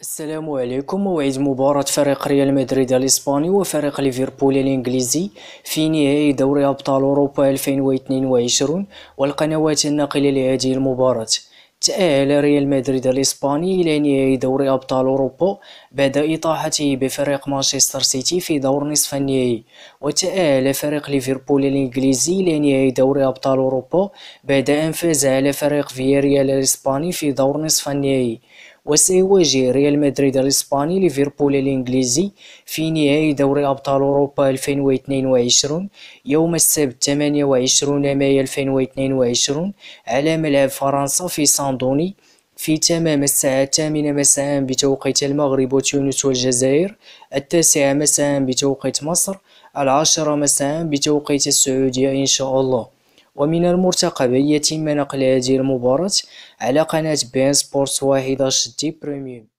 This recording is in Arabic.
السلام عليكم موعد مباراة فريق ريال مدريد الإسباني وفريق ليفربول الإنجليزي في نهائي دوري أبطال أوروبا 2022 والقنوات الناقلة لهذه المباراة تأهل ريال مدريد الإسباني إلى نهائي دوري أبطال أوروبا بعد إطاحته بفريق مانشستر سيتي في دور نصف النهائي وتأهل فريق ليفربول الإنجليزي إلى نهائي دوري أبطال أوروبا بعد أن فاز على فريق فياريال الإسباني في دور نصف النهائي وسيواجه ريال مدريد الإسباني ليفربول الإنجليزي في نهائي دوري أبطال أوروبا 2022 يوم السبت 28 مايو 2022 على ملعب فرنسا في ساندوني في تمام الساعة الثامنة مساء بتوقيت المغرب وتونس والجزائر التاسعة مساء بتوقيت مصر العاشرة مساء بتوقيت السعودية إن شاء الله ومن المرتقب يتم نقل هذه المباراة على قناة بين سبورت اش دي بريميوم